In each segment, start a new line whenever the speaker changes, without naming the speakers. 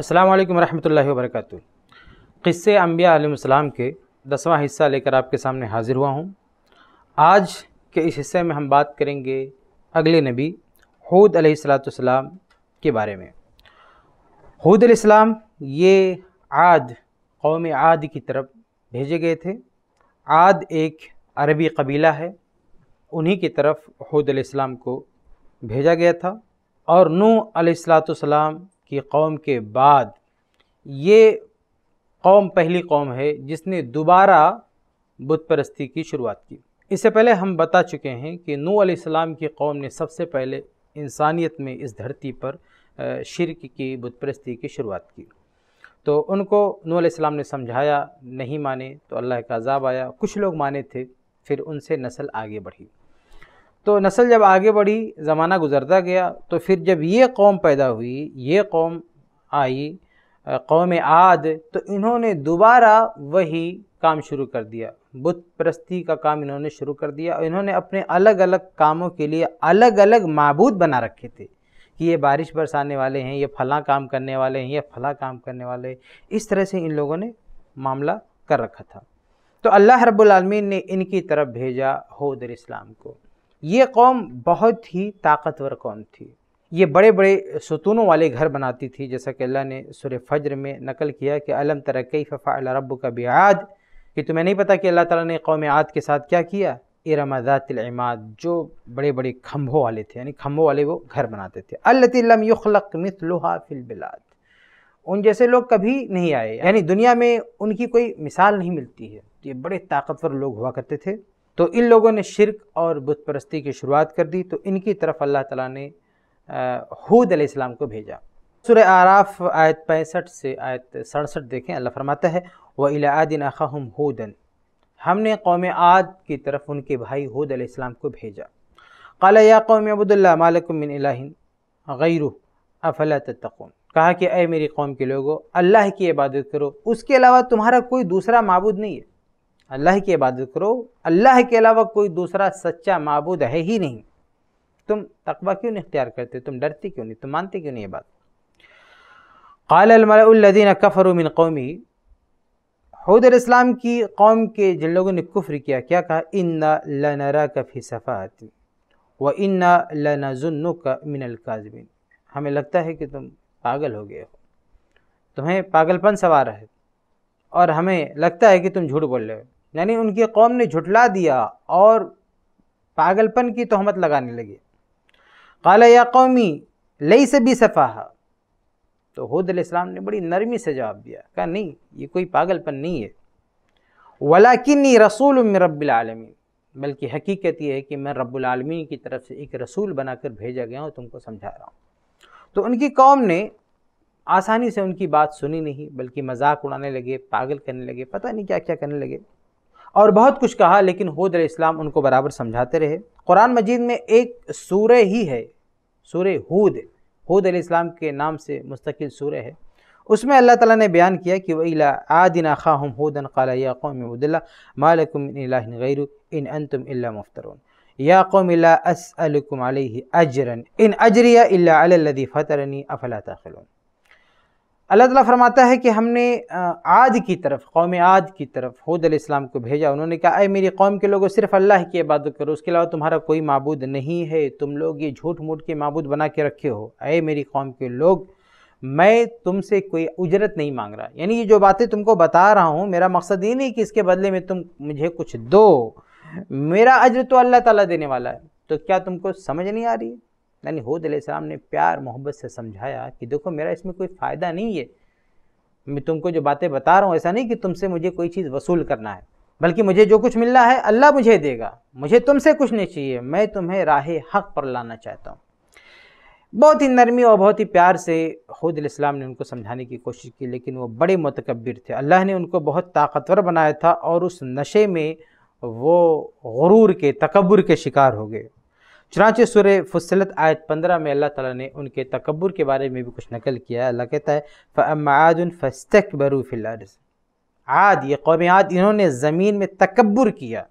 अस्सलाम रहमतुल्लाहि व बरकातहू क़स्से अम्बिया आलम के दसवां हिस्सा लेकर आपके सामने हाज़िर हुआ हूँ आज के इस हिस्से में हम बात करेंगे अगले नबी हूद सलाम के बारे में हूद अलैहिस्सलाम ये आद कौम आद की तरफ भेजे गए थे आद एक अरबी कबीला है उन्हीं की तरफ हूद अलैहिस्सलाम को भेजा गया था और नू अलैहिस्सलाम की कौम के बाद ये कौम पहली कौम है जिसने दोबारा बुत परस्ती की शुरुआत की इससे पहले हम बता चुके हैं कि नू आसमाम की कौम ने सबसे पहले इंसानियत में इस धरती पर शिरक की बुत परस्ती की शुरुआत की तो उनको नू आसमाम ने समझाया नहीं माने तो अल्लाह का अजाब आया कुछ लोग माने थे फिर उनसे नस्ल आगे बढ़ी तो नस्ल जब आगे बढ़ी ज़माना गुजरता गया तो फिर जब ये कौम पैदा हुई ये कौम आई कौम आद तो इन्होंने दोबारा वही काम शुरू कर दिया बुत परस्ती का काम इन्होंने शुरू कर दिया और इन्होंने अपने अलग अलग कामों के लिए अलग अलग मबूद बना रखे थे कि ये बारिश बरसाने वाले हैं ये फला काम करने वाले हैं ये फला काम करने वाले इस तरह से इन लोगों ने मामला कर रखा था तो अल्लाह रब्बुल रबालमीन ने इनकी तरफ भेजा होदर इस्लाम को ये कौम बहुत ही ताकतवर कौम थी ये बड़े बड़े सतूनों वाले घर बनाती थी जैसा कि अल्लाह ने सुर फजर में नकल किया कि अलम तरक्की फ़फ़ाल रब का बेआद कि तुम्हें नहीं पता कि अल्लाह ताला ने कौम आद के साथ क्या किया इरमदातलमाद जो बड़े बड़े खम्भों वाले थे यानी खम्भों वाले वो घर बनाते थे अल्लम युखलक मिसलहा उन जैसे लोग कभी नहीं आए यानी दुनिया में उनकी कोई मिसाल नहीं मिलती है ये बड़े ताकतवर लोग हुआ करते थे तो इन लोगों ने शिरक और बुत परस्ती की शुरुआत कर दी तो इनकी तरफ अल्लाह ताला ने हूद अलैहिस्सलाम को भेजा सुर आराफ आयत पैंसठ से आयत सड़सठ देखें अल्लाह फरमाता है व इलादिन अखम हूदन हमने कौम आद की तरफ उनके भाई हूद अलैहिस्सलाम को भेजा काला या कौम अबुदुल्ला मालकुमिन गैरू अफला तत्तकून कहा कि अय मेरी कौम के लोगों अल्लाह की इबादत करो उसके अलावा तुम्हारा कोई दूसरा मबूद नहीं है अल्लाह की इबादत करो अल्लाह के अलावा कोई दूसरा सच्चा मबूद है ही नहीं तुम तकवा क्यों नहीं इख्तियार करते तुम डरते क्यों नहीं तुम मानते क्यों नहीं ये बात कालमदीन उमिन कौमी हदर इस्लाम की कौम के जिन लोगों ने कुफ्र किया क्या कहा इन्ना लनरा कफ़ी सफ़ात व इन्ना लनाजुन्नु का मिनल हमें लगता है कि तुम पागल हो गए हो तुम्हें पागलपन सवार है और हमें लगता है कि तुम झूठ बोल रहे हो यानी उनकी कौम ने झुटला दिया और पागलपन की तहमत लगाने लगे काला या कौमी लई से भी सफ़ाहा तो हूद इस्लाम ने बड़ी नरमी से जवाब दिया कहा नहीं ये कोई पागलपन नहीं है वलाकिन रसूल रबालमीन बल्कि हकीकत यह है कि मैं रबालमीन की तरफ से एक रसूल बनाकर भेजा गया हूँ तुमको समझा रहा हूँ तो उनकी कौम ने आसानी से उनकी बात सुनी नहीं बल्कि मजाक उड़ाने लगे पागल करने लगे पता नहीं क्या क्या करने लगे और बहुत कुछ कहा लेकिन हुद इस्लाम उनको बराबर समझाते रहे कुरान मजीद में एक सूर ही है सूर हुद हुद इस्लाम के नाम से मुस्तकिल सूर है उसमें अल्लाह ताला ने बयान किया कि वही आदिन खाहम हुदन खाला काला या मालकुम इन अनतुम इल्ला मुफ्तरून या कौम अजरन इन अजरिया फ़तरनी अफला तखिलून अल्लाह ताला फरमाता है कि हमने आद की तरफ कौम आद की तरफ हूद इस्लाम को भेजा उन्होंने कहा अरे मेरी कौम के लोगों सिर्फ अल्लाह की इबादत करो उसके अलावा तुम्हारा कोई मबूद नहीं है तुम लोग ये झूठ मूठ के मबूद बना के रखे हो अरे मेरी कौम के लोग मैं तुमसे कोई उजरत नहीं मांग रहा यानी ये जो बातें तुमको बता रहा हूँ मेरा मकसद ये नहीं कि इसके बदले में तुम मुझे कुछ दो मेरा अजर तो अल्लाह ताला देने वाला है तो क्या तुमको समझ नहीं आ रही है यानी हूद सलाम ने प्यार मोहब्बत से समझाया कि देखो मेरा इसमें कोई फ़ायदा नहीं है मैं तुमको जो बातें बता रहा हूँ ऐसा नहीं कि तुमसे मुझे कोई चीज़ वसूल करना है बल्कि मुझे जो कुछ मिलना है अल्लाह मुझे देगा मुझे तुमसे कुछ नहीं चाहिए मैं तुम्हें राह हक पर लाना चाहता हूँ बहुत ही नरमी और बहुत ही प्यार से हूद इस्लाम ने उनको समझाने की कोशिश की लेकिन वो बड़े मतकबर थे अल्लाह ने उनको बहुत ताकतवर बनाया था और उस नशे में वो गुरूर के तकबर के शिकार हो गए चुनाचे सुर फसलत आयत पंद्रह में अल्लाह ताला ने उनके तकबर के बारे में भी कुछ नकल किया है अल्लाह कहता है फ़मादन फ़स्तक बरूफ़िल आद ये कौम आद इन्होंने ज़मीन में तकबर किया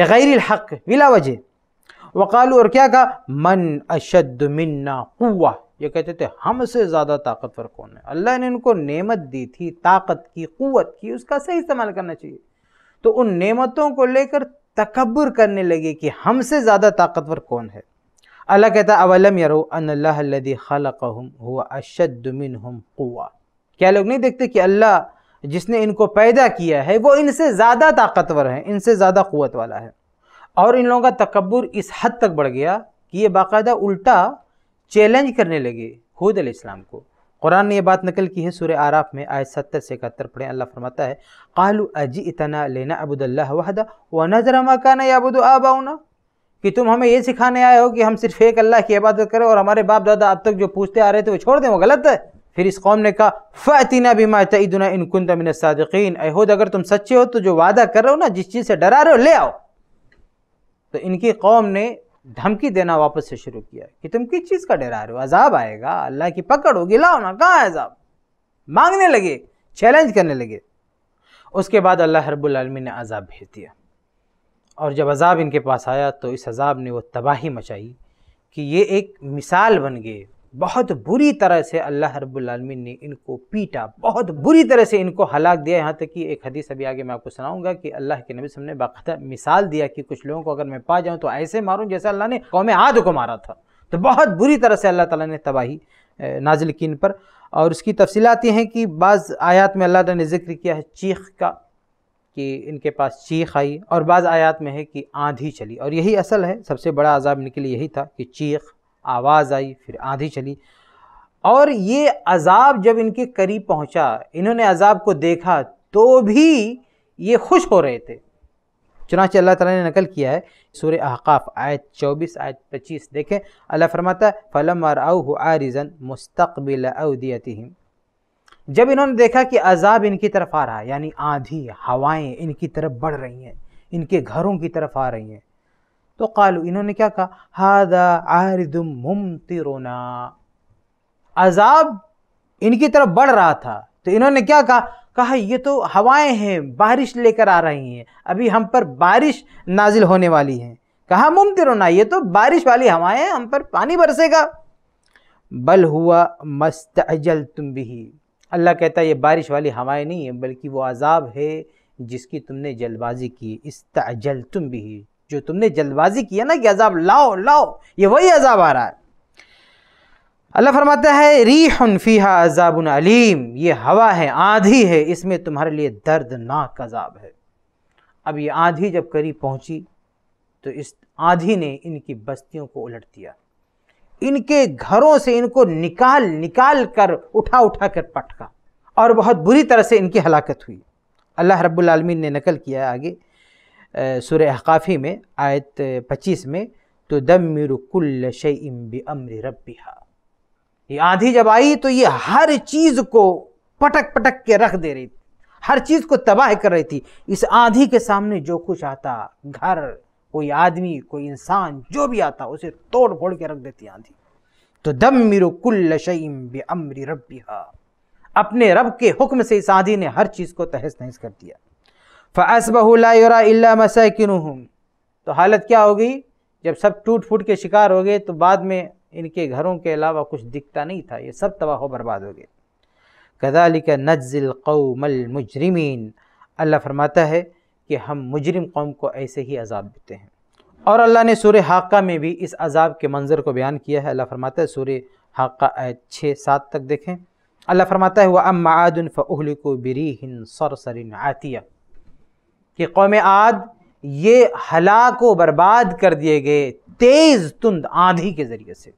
बग़ैर हक़ बिला वजह वकालू और क्या कहा मन अशद मन्ना कुआ ये कहते थे हमसे ज़्यादा ताकतवर कौन है अल्लाह ने उनको नेमत दी थी ताकत की क़वत की उसका सही इस्तेमाल करना चाहिए तो उन नेमतों को लेकर तकबर करने लगे कि हमसे ज़्यादा ताकतवर कौन है अल्लाह कहता अवलम यरो अनदी खलकहम हुआ अशदमिन हम कुआ क्या लोग नहीं देखते कि अल्लाह जिसने इनको पैदा किया है वो इनसे ज़्यादा ताकतवर है इनसे ज़्यादा क़वत वाला है और इन लोगों का तकबर इस हद तक बढ़ गया कि ये बाकायदा उल्टा चैलेंज करने लगे हूद इस्लाम को कुरान ने यह बात नकल की है सूर्य आराफ में आय सत्तर से इकहत्तर पढ़े अल्लाह फरमाता है कालू अजी इतना लेना अबूदल्ला वहदा व नजर मकाना याबुद आबाउना कि तुम हमें ये सिखाने आए हो कि हम सिर्फ एक अल्लाह की इबादत करें और हमारे बाप दादा अब तक जो पूछते आ रहे थे वो छोड़ दें वो गलत है फिर इस कौम ने कहा फ़ातिना बीमा तईदना इनकुन तमिन सादकिन अहद अगर तुम सच्चे हो तो जो वादा कर रहे हो ना जिस चीज़ से डरा रहे हो ले आओ तो इनकी कौम ने धमकी देना वापस से शुरू किया कि तुम किस चीज़ का डरा रहे हो अजाब आएगा अल्लाह की पकड़ होगी लाओ ना कहाँ अजाब मांगने लगे चैलेंज करने लगे उसके बाद अल्लाह हरबुलमी ने अजाब भेज दिया और जब अजाब इनके पास आया तो इस अजाब ने वो तबाही मचाई कि ये एक मिसाल बन गए बहुत बुरी तरह से अल्लाह रबालमीन ने इनको पीटा बहुत बुरी तरह से इनको हलाक दिया यहाँ तक कि एक हदीस अभी आगे मैं आपको सुनाऊंगा कि अल्लाह के नबी ने बाकायदा मिसाल दिया कि कुछ लोगों को अगर मैं पा जाऊँ तो ऐसे मारूँ जैसे अल्लाह ने कौम आद को मारा था तो बहुत बुरी तरह से अल्लाह तला ने तबाही नाजिल की इन पर और उसकी तफसीलात ये हैं कि बाज़ आयात में अल्लाह ने जिक्र किया है चीख का कि इनके पास चीख आई और बाज़ आयात में है कि आंधी चली और यही असल है सबसे बड़ा आज़ाब इनके लिए यही था कि चीख आवाज़ आई फिर आंधी चली और ये अजाब जब इनके करीब पहुंचा इन्होंने अजाब को देखा तो भी ये खुश हो रहे थे चुनाच अल्लाह ताला ने नकल किया है सूर अहकाफ आयत 24 आयत 25 देखें अल्लाह फरमाता है फ़लम आऊ आरिजन मुस्तबिल जब इन्होंने देखा कि अजाब इनकी तरफ आ रहा है यानी आंधी हवाएं इनकी तरफ बढ़ रही हैं इनके घरों की तरफ आ रही हैं तो कालू इन्होंने क्या कहा हादा आरिदुम मुमतिरुना अजाब इनकी तरफ बढ़ रहा था तो इन्होंने क्या कहा कहा ये तो हवाएं हैं बारिश लेकर आ रही हैं अभी हम पर बारिश नाजिल होने वाली है कहा मुमतिरोना ये तो बारिश वाली हवाएं हैं हम पर पानी बरसेगा बल हुआ मस्त अजल तुम भी अल्लाह कहता है ये बारिश वाली हवाएं नहीं है बल्कि वो अजाब है जिसकी तुमने जल्दबाजी की इस तजल तुम भी जो तुमने जल्दबाजी किया ना कि अजाब लाओ लाओ ये वही अजाब आ रहा है अल्लाह फरमाता है रीहन फीहा अजाबन अलीम ये हवा है आंधी है इसमें तुम्हारे लिए दर्दनाक अजाब है अब ये आंधी जब करीब पहुंची तो इस आंधी ने इनकी बस्तियों को उलट दिया इनके घरों से इनको निकाल निकाल कर उठा उठा कर पटका और बहुत बुरी तरह से इनकी हलाकत हुई अल्लाह रब्बुल आलमीन ने नकल किया आगे सुर अहकाफ़ी में आयत पच्चीस में तो दम कुल्ल शम शई अमर रबिहा ये आंधी जब आई तो ये हर चीज़ को पटक पटक के रख दे रही थी हर चीज़ को तबाह कर रही थी इस आंधी के सामने जो कुछ आता घर कोई आदमी कोई इंसान जो भी आता उसे तोड़ फोड़ के रख देती आंधी तो दम शम शई अमर रबिहा अपने रब के हुक्म से इस आंधी ने हर चीज़ को तहस नहस कर दिया फ़ासबहुल्ला मसाकिन तो हालत क्या होगी जब सब टूट फूट के शिकार हो गए तो बाद में इनके घरों के अलावा कुछ दिखता नहीं था ये सब तबाह बर्बाद हो गए कदालिक नज्जिल कौमल मुजरमीन अल्लाह फरमाता है कि हम मुजरिम कौम को ऐसे ही अजाब देते हैं और अल्लाह ने सूर्य हाका में भी इस अजाब के मंज़र को बयान किया है अल्लाह फरमाता है सूर्य हाका छः सात तक देखें अल्लाह फरमाता है वह अम्मादन फ़हलिको बिरी हिन सर सरिन आतिया कि कौम आद ये हलाक व बर्बाद कर दिए गए तेज़ तुंद आंधी के ज़रिए से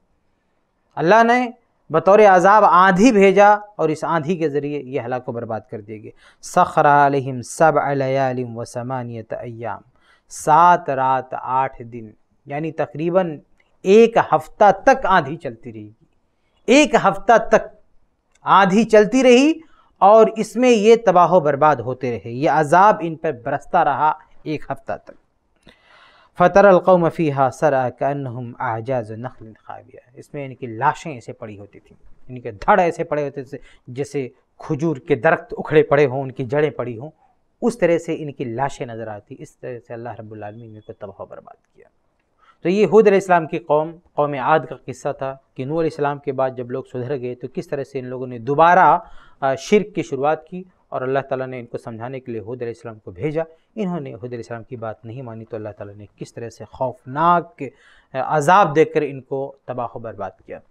अल्लाह ने बतौर आज़ाब आंधी भेजा और इस आंधी के ज़रिए ये हलाक व बर्बाद कर दिए गए आलिम सब अलम वसमानियत अयाम सात रात आठ दिन यानी तकरीबन एक हफ्ता तक आंधी चलती रही एक हफ्ता तक आंधी चलती रही और इसमें ये तबाह बर्बाद होते रहे ये अजाब इन पर बरसता रहा एक हफ्ता तक फ़तर अलकौम सर सरा आजाज नखल खाविया इसमें इनकी लाशें ऐसे पड़ी होती थी इनके धड़ ऐसे पड़े होते थे जैसे खजूर के दरख्त उखड़े पड़े हों उनकी जड़ें पड़ी हों उस तरह से इनकी लाशें नज़र आती इस तरह से अल्लाह रब्बुल रबालमीन ने इनको तबाह बर्बाद किया तो ये हूद इस्लाम की कौम कौम आद का किस्सा था कि नूर इस्लाम के बाद जब लोग सुधर गए तो किस तरह से इन लोगों ने दोबारा शिरक की शुरुआत की और अल्लाह ताला ने इनको समझाने के लिए हूद इस्लाम को भेजा इन्होंने हूद इस्लाम की बात नहीं मानी तो अल्लाह ताला ने किस तरह से खौफनाक अजाब देकर इनको तबाह बर्बाद किया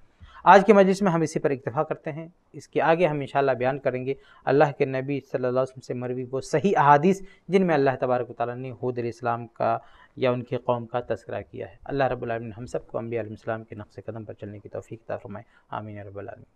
आज के मजलिस में हम इसी पर इतफ़ा करते हैं इसके आगे हम इंशाल्लाह बयान करेंगे अल्लाह के नबी सल्लल्लाहु अलैहि वसल्लम से मरवी वो सही अहादीस जिनमें अल्लाह तबारक ताली ने हूद इस्लाम का या उनकी कौम का तस्करा किया है अल्लाह रब्बुल रबालमीन हम सबको अम्बी आलम के नक्श कदम पर चलने की तोफ़ी किताब फरमाए आमीन रबालमीन